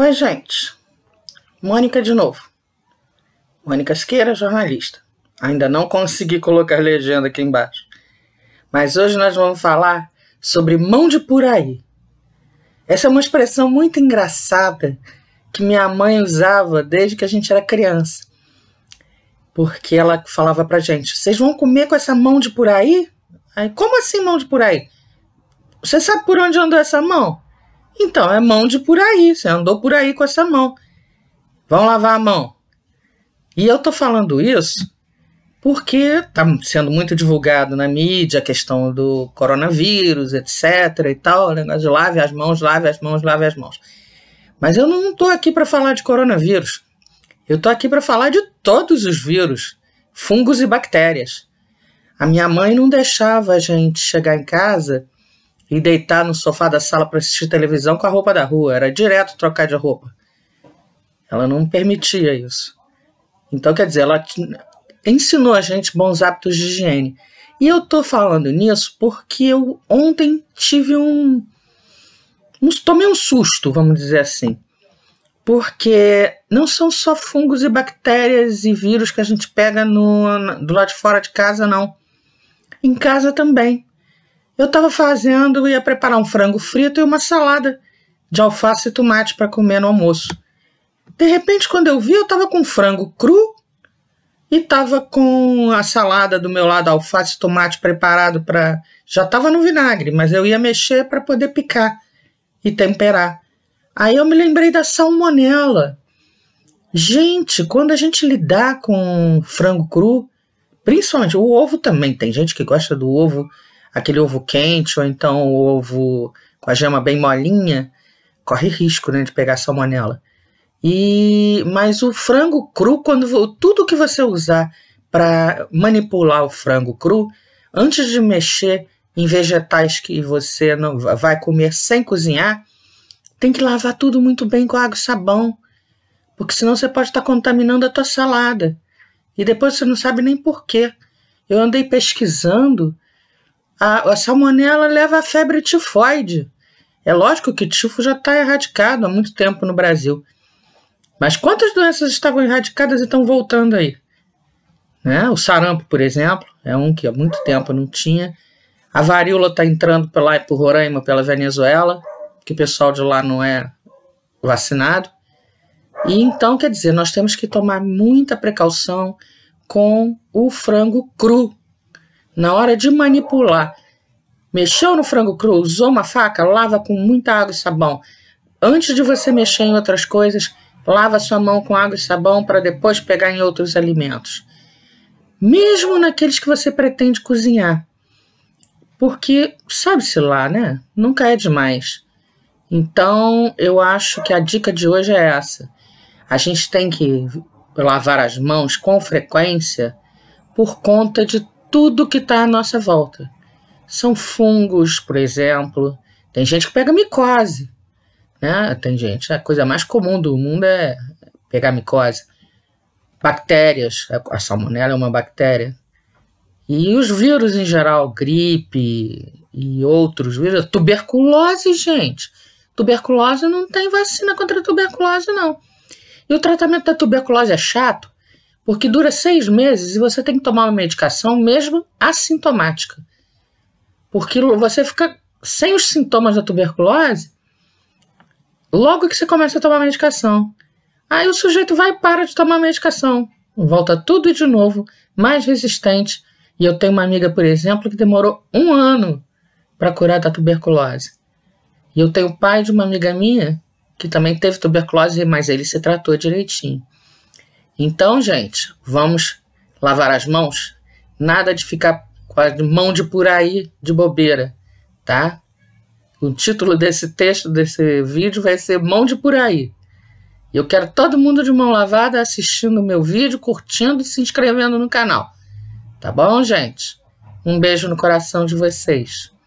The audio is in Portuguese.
Oi, gente. Mônica de novo. Mônica Siqueira, jornalista. Ainda não consegui colocar legenda aqui embaixo. Mas hoje nós vamos falar sobre mão de por aí. Essa é uma expressão muito engraçada que minha mãe usava desde que a gente era criança. Porque ela falava pra gente: "Vocês vão comer com essa mão de por aí?" Aí, como assim mão de por aí? Você sabe por onde andou essa mão? Então, é mão de por aí. Você andou por aí com essa mão. Vão lavar a mão. E eu tô falando isso porque tá sendo muito divulgado na mídia a questão do coronavírus, etc e tal, negócio de lave as mãos, lave as mãos, lave as mãos. Mas eu não tô aqui para falar de coronavírus. Eu tô aqui para falar de todos os vírus, fungos e bactérias. A minha mãe não deixava a gente chegar em casa e deitar no sofá da sala para assistir televisão com a roupa da rua. Era direto trocar de roupa. Ela não permitia isso. Então, quer dizer, ela ensinou a gente bons hábitos de higiene. E eu tô falando nisso porque eu ontem tive um, um. tomei um susto, vamos dizer assim. Porque não são só fungos e bactérias e vírus que a gente pega no, do lado de fora de casa, não. Em casa também eu estava fazendo, ia preparar um frango frito e uma salada de alface e tomate para comer no almoço. De repente, quando eu vi, eu estava com frango cru e estava com a salada do meu lado, alface e tomate preparado para. Já estava no vinagre, mas eu ia mexer para poder picar e temperar. Aí eu me lembrei da salmonela. Gente, quando a gente lidar com frango cru, principalmente o ovo também, tem gente que gosta do ovo aquele ovo quente ou então o ovo com a gema bem molinha, corre risco né, de pegar salmonela. E mas o frango cru, quando tudo que você usar para manipular o frango cru, antes de mexer em vegetais que você não vai comer sem cozinhar, tem que lavar tudo muito bem com água e sabão, porque senão você pode estar tá contaminando a tua salada. E depois você não sabe nem porquê. Eu andei pesquisando a, a salmonela leva a febre tifoide. É lógico que tifo já está erradicado há muito tempo no Brasil. Mas quantas doenças estavam erradicadas e estão voltando aí? Né? O sarampo, por exemplo, é um que há muito tempo não tinha. A varíola está entrando pela, por Roraima, pela Venezuela, que o pessoal de lá não é vacinado. E então, quer dizer, nós temos que tomar muita precaução com o frango cru, na hora de manipular. Mexeu no frango cru, usou uma faca, lava com muita água e sabão. Antes de você mexer em outras coisas, lava sua mão com água e sabão para depois pegar em outros alimentos. Mesmo naqueles que você pretende cozinhar. Porque sabe-se lá, né? Nunca é demais. Então, eu acho que a dica de hoje é essa. A gente tem que lavar as mãos com frequência por conta de tudo que está à nossa volta. São fungos, por exemplo. Tem gente que pega micose. Né? Tem gente, a coisa mais comum do mundo é pegar micose. Bactérias, a salmonela é uma bactéria. E os vírus em geral, gripe e outros vírus. Tuberculose, gente. Tuberculose não tem vacina contra tuberculose, não. E o tratamento da tuberculose é chato? porque dura seis meses e você tem que tomar uma medicação mesmo assintomática. Porque você fica sem os sintomas da tuberculose logo que você começa a tomar medicação. Aí o sujeito vai e para de tomar medicação. Volta tudo de novo, mais resistente. E eu tenho uma amiga, por exemplo, que demorou um ano para curar da tuberculose. E eu tenho o pai de uma amiga minha que também teve tuberculose, mas ele se tratou direitinho. Então, gente, vamos lavar as mãos? Nada de ficar com a mão de por aí de bobeira, tá? O título desse texto, desse vídeo, vai ser Mão de Por Aí. Eu quero todo mundo de mão lavada assistindo o meu vídeo, curtindo e se inscrevendo no canal. Tá bom, gente? Um beijo no coração de vocês.